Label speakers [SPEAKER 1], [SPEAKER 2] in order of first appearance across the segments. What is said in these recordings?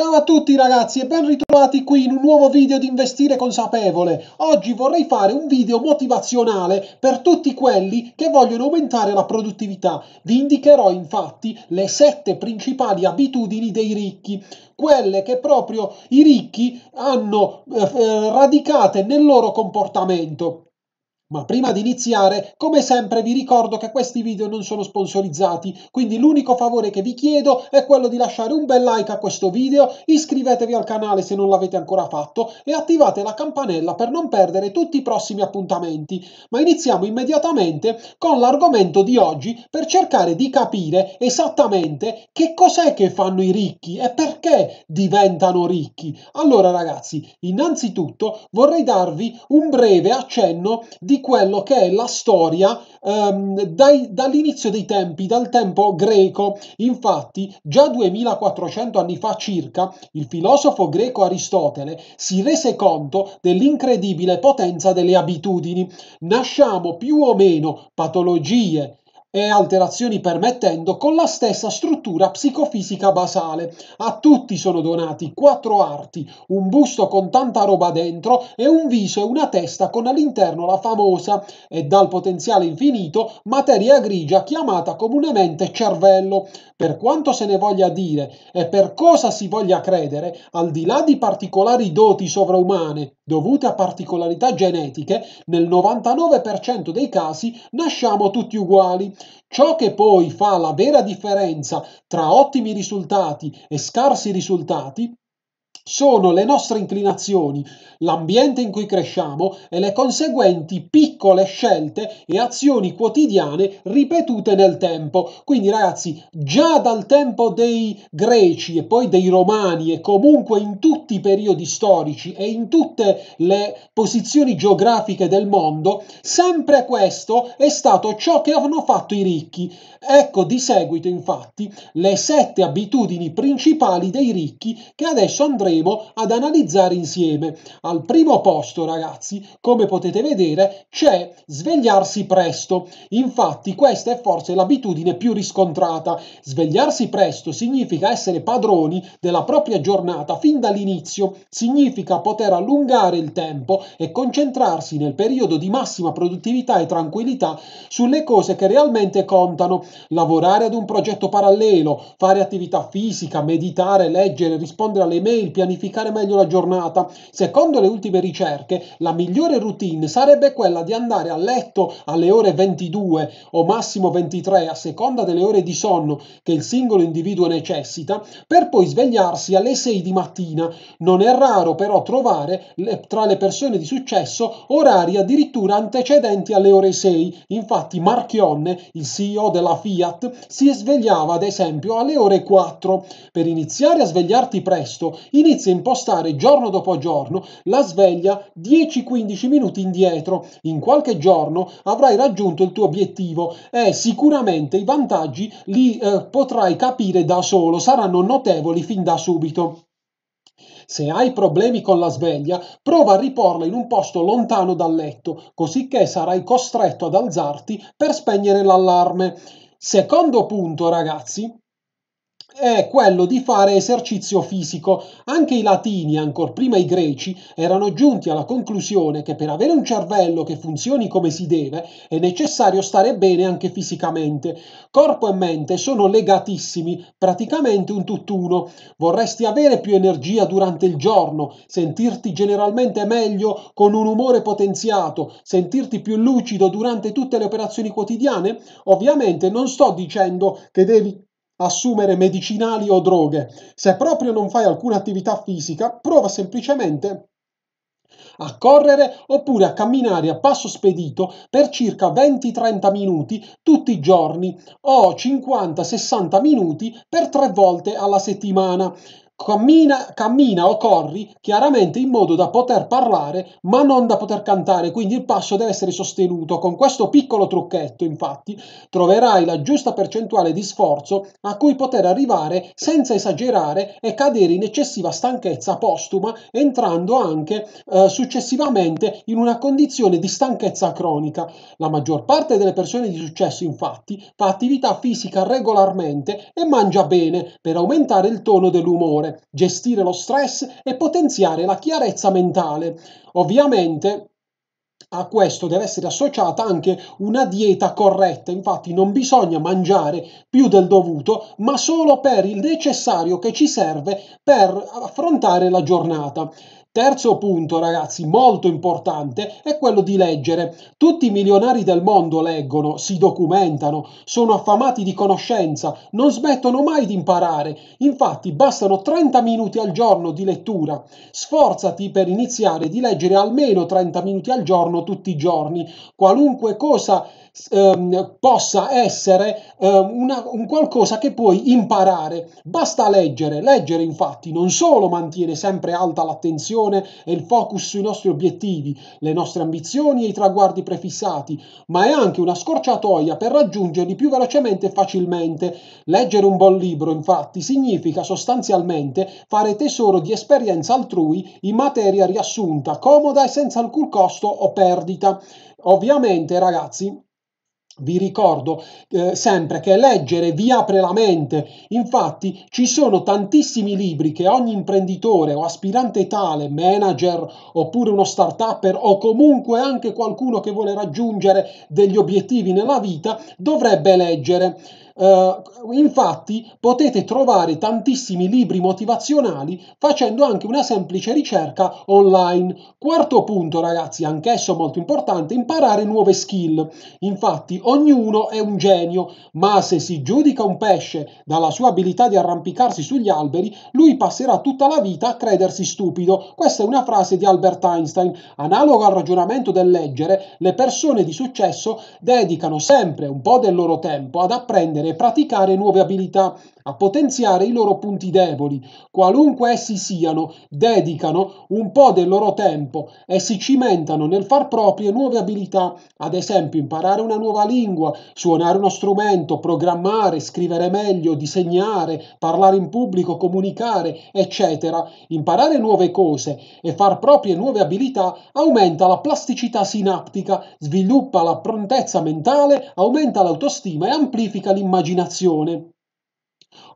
[SPEAKER 1] Ciao a tutti ragazzi e ben ritrovati qui in un nuovo video di Investire Consapevole. Oggi vorrei fare un video motivazionale per tutti quelli che vogliono aumentare la produttività. Vi indicherò infatti le sette principali abitudini dei ricchi, quelle che proprio i ricchi hanno eh, eh radicate nel loro comportamento. Ma prima di iniziare, come sempre vi ricordo che questi video non sono sponsorizzati, quindi l'unico favore che vi chiedo è quello di lasciare un bel like a questo video, iscrivetevi al canale se non l'avete ancora fatto e attivate la campanella per non perdere tutti i prossimi appuntamenti. Ma iniziamo immediatamente con l'argomento di oggi per cercare di capire esattamente che cos'è che fanno i ricchi e perché diventano ricchi. Allora ragazzi, innanzitutto vorrei darvi un breve accenno di quello che è la storia ehm, dai, dall'inizio dei tempi, dal tempo greco. Infatti, già 2400 anni fa circa, il filosofo greco Aristotele si rese conto dell'incredibile potenza delle abitudini. Nasciamo più o meno patologie e alterazioni permettendo con la stessa struttura psicofisica basale. A tutti sono donati quattro arti, un busto con tanta roba dentro e un viso e una testa con all'interno la famosa e dal potenziale infinito materia grigia chiamata comunemente cervello per quanto se ne voglia dire e per cosa si voglia credere, al di là di particolari doti sovraumane dovute a particolarità genetiche, nel 99% dei casi nasciamo tutti uguali. Ciò che poi fa la vera differenza tra ottimi risultati e scarsi risultati sono le nostre inclinazioni, l'ambiente in cui cresciamo e le conseguenti piccole scelte e azioni quotidiane ripetute nel tempo. Quindi ragazzi, già dal tempo dei greci e poi dei romani e comunque in tutti i periodi storici e in tutte le posizioni geografiche del mondo, sempre questo è stato ciò che hanno fatto i ricchi. Ecco di seguito infatti le sette abitudini principali dei ricchi che adesso andremo andremo ad analizzare insieme. Al primo posto, ragazzi, come potete vedere, c'è svegliarsi presto. Infatti, questa è forse l'abitudine più riscontrata. Svegliarsi presto significa essere padroni della propria giornata fin dall'inizio, significa poter allungare il tempo e concentrarsi nel periodo di massima produttività e tranquillità sulle cose che realmente contano, lavorare ad un progetto parallelo, fare attività fisica, meditare, leggere, rispondere alle mail, pianificare pianificare meglio la giornata. Secondo le ultime ricerche, la migliore routine sarebbe quella di andare a letto alle ore 22 o massimo 23 a seconda delle ore di sonno che il singolo individuo necessita, per poi svegliarsi alle 6 di mattina. Non è raro però trovare tra le persone di successo orari addirittura antecedenti alle ore 6. Infatti Marchionne, il CEO della Fiat, si svegliava ad esempio alle ore 4. Per iniziare a svegliarti presto, inizia inizia a impostare giorno dopo giorno la sveglia 10-15 minuti indietro. In qualche giorno avrai raggiunto il tuo obiettivo e eh, sicuramente i vantaggi li eh, potrai capire da solo, saranno notevoli fin da subito. Se hai problemi con la sveglia, prova a riporla in un posto lontano dal letto, così sarai costretto ad alzarti per spegnere l'allarme. Secondo punto, ragazzi, è quello di fare esercizio fisico. Anche i latini, ancor prima i greci, erano giunti alla conclusione che per avere un cervello che funzioni come si deve è necessario stare bene anche fisicamente. Corpo e mente sono legatissimi, praticamente un tutt'uno. Vorresti avere più energia durante il giorno, sentirti generalmente meglio con un umore potenziato, sentirti più lucido durante tutte le operazioni quotidiane? Ovviamente non sto dicendo che devi assumere medicinali o droghe. Se proprio non fai alcuna attività fisica, prova semplicemente a correre oppure a camminare a passo spedito per circa 20-30 minuti tutti i giorni o 50-60 minuti per tre volte alla settimana. Cammina, cammina, o corri chiaramente in modo da poter parlare ma non da poter cantare, quindi il passo deve essere sostenuto. Con questo piccolo trucchetto, infatti, troverai la giusta percentuale di sforzo a cui poter arrivare senza esagerare e cadere in eccessiva stanchezza postuma, entrando anche eh, successivamente in una condizione di stanchezza cronica. La maggior parte delle persone di successo, infatti, fa attività fisica regolarmente e mangia bene per aumentare il tono dell'umore per gestire lo stress e potenziare la chiarezza mentale. Ovviamente a questo deve essere associata anche una dieta corretta, infatti non bisogna mangiare più del dovuto, ma solo per il necessario che ci serve per affrontare la giornata. Terzo punto, ragazzi, molto importante, è quello di leggere. Tutti i milionari del mondo leggono, si documentano, sono affamati di conoscenza, non smettono mai di imparare. Infatti, bastano 30 minuti al giorno di lettura. Sforzati per iniziare di leggere almeno 30 minuti al giorno tutti i giorni, qualunque cosa ehm, possa essere ehm, una, un qualcosa che puoi imparare. Basta leggere. Leggere infatti non solo mantiene sempre alta l'attenzione e il focus sui nostri obiettivi, le nostre ambizioni e i traguardi prefissati, ma è anche una scorciatoia per raggiungerli più velocemente e facilmente. Leggere un buon libro infatti significa sostanzialmente fare tesoro di esperienza altrui in materia riassunta, comoda e senza alcun costo o perdita. Ovviamente ragazzi vi ricordo eh, sempre che leggere vi apre la mente, infatti ci sono tantissimi libri che ogni imprenditore o aspirante tale, manager oppure uno start-upper o comunque anche qualcuno che vuole raggiungere degli obiettivi nella vita dovrebbe leggere. Uh, infatti potete trovare tantissimi libri motivazionali facendo anche una semplice ricerca online. Quarto punto ragazzi, anch'esso molto importante, imparare nuove skill. Infatti ognuno è un genio, ma se si giudica un pesce dalla sua abilità di arrampicarsi sugli alberi, lui passerà tutta la vita a credersi stupido. Questa è una frase di Albert Einstein. Analogo al ragionamento del leggere, le persone di successo dedicano sempre un po' del loro tempo ad apprendere apprendere praticare nuove abilità, a potenziare i loro punti deboli, qualunque essi siano, dedicano un po' del loro tempo e si cimentano nel far proprie nuove abilità, ad esempio imparare una nuova lingua, suonare uno strumento, programmare, scrivere meglio, disegnare, parlare in pubblico, comunicare, eccetera. Imparare nuove cose e far proprie nuove abilità aumenta la plasticità sinaptica, sviluppa la prontezza mentale, aumenta l'autostima e amplifica l'immaginazione immaginazione.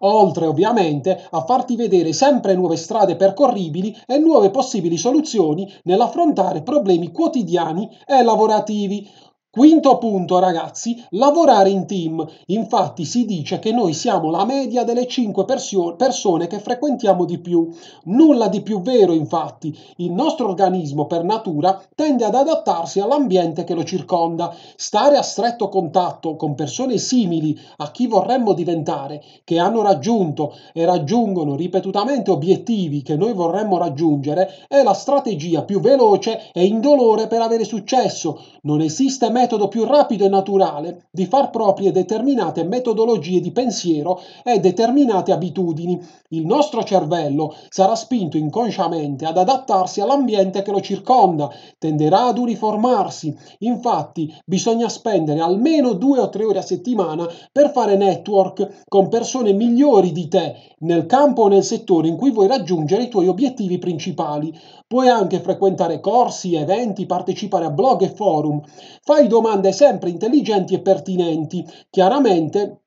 [SPEAKER 1] Oltre ovviamente a farti vedere sempre nuove strade percorribili e nuove possibili soluzioni nell'affrontare problemi quotidiani e lavorativi, Quinto punto, ragazzi, lavorare in team. Infatti si dice che noi siamo la media delle 5 persio- persone che frequentiamo di più. Nulla di più vero, infatti. Il nostro organismo, per natura, tende ad adattarsi all'ambiente che lo circonda. Stare a stretto contatto con persone simili a chi vorremmo diventare, che hanno raggiunto e raggiungono ripetutamente obiettivi che noi vorremmo raggiungere, è la strategia più veloce e indolore per avere successo. Non esiste metodo metodo più rapido e naturale di far proprie determinate metodologie di pensiero e determinate abitudini. Il nostro cervello sarà spinto inconsciamente ad adattarsi all'ambiente che lo circonda, tenderà ad uniformarsi. Infatti bisogna spendere almeno due o tre ore a settimana per fare network con persone migliori di te nel campo o nel settore in cui vuoi raggiungere i tuoi obiettivi principali. Puoi anche frequentare corsi, eventi, partecipare a blog e forum. Fai domande sempre intelligenti e pertinenti. Chiaramente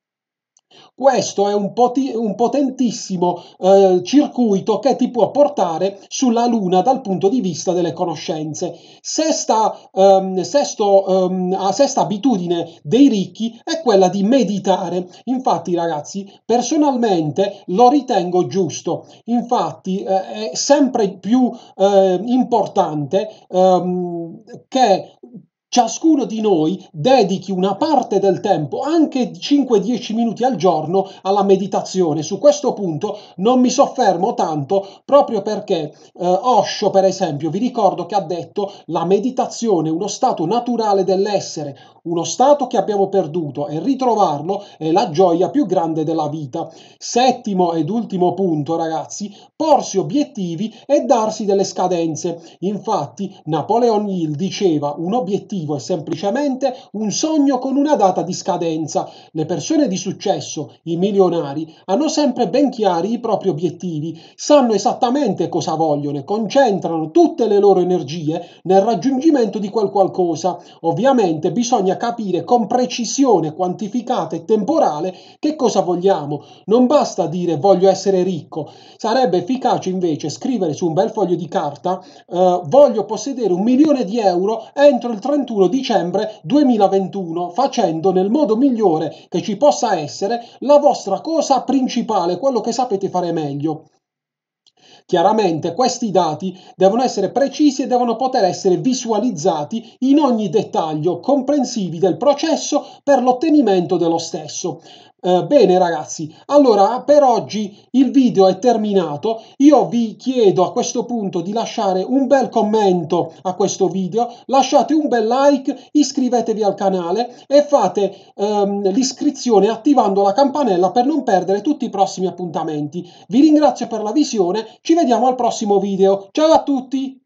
[SPEAKER 1] questo è un, poti- un potentissimo eh, circuito che ti può portare sulla Luna dal punto di vista delle conoscenze. Sesta, ehm, sesto, ehm, ah, sesta abitudine dei ricchi è quella di meditare. Infatti, ragazzi, personalmente lo ritengo giusto. Infatti, eh, è sempre più eh, importante ehm, che ciascuno di noi dedichi una parte del tempo, anche 5-10 minuti al giorno, alla meditazione. Su questo punto non mi soffermo tanto proprio perché eh, Osho, per esempio, vi ricordo che ha detto la meditazione è uno stato naturale dell'essere, uno stato che abbiamo perduto e ritrovarlo è la gioia più grande della vita. Settimo ed ultimo punto, ragazzi, porsi obiettivi e darsi delle scadenze. Infatti, Napoleon Hill diceva un obiettivo obiettivo è semplicemente un sogno con una data di scadenza. Le persone di successo, i milionari, hanno sempre ben chiari i propri obiettivi, sanno esattamente cosa vogliono e concentrano tutte le loro energie nel raggiungimento di quel qualcosa. Ovviamente bisogna capire con precisione quantificata e temporale che cosa vogliamo. Non basta dire voglio essere ricco, sarebbe efficace invece scrivere su un bel foglio di carta eh, voglio possedere un milione di euro entro il 30 31 dicembre 2021 facendo nel modo migliore che ci possa essere la vostra cosa principale, quello che sapete fare meglio. Chiaramente questi dati devono essere precisi e devono poter essere visualizzati in ogni dettaglio comprensivi del processo per l'ottenimento dello stesso. Eh, bene ragazzi, allora per oggi il video è terminato, io vi chiedo a questo punto di lasciare un bel commento a questo video, lasciate un bel like, iscrivetevi al canale e fate ehm, l'iscrizione attivando la campanella per non perdere tutti i prossimi appuntamenti. Vi ringrazio per la visione, ci vediamo al prossimo video, ciao a tutti!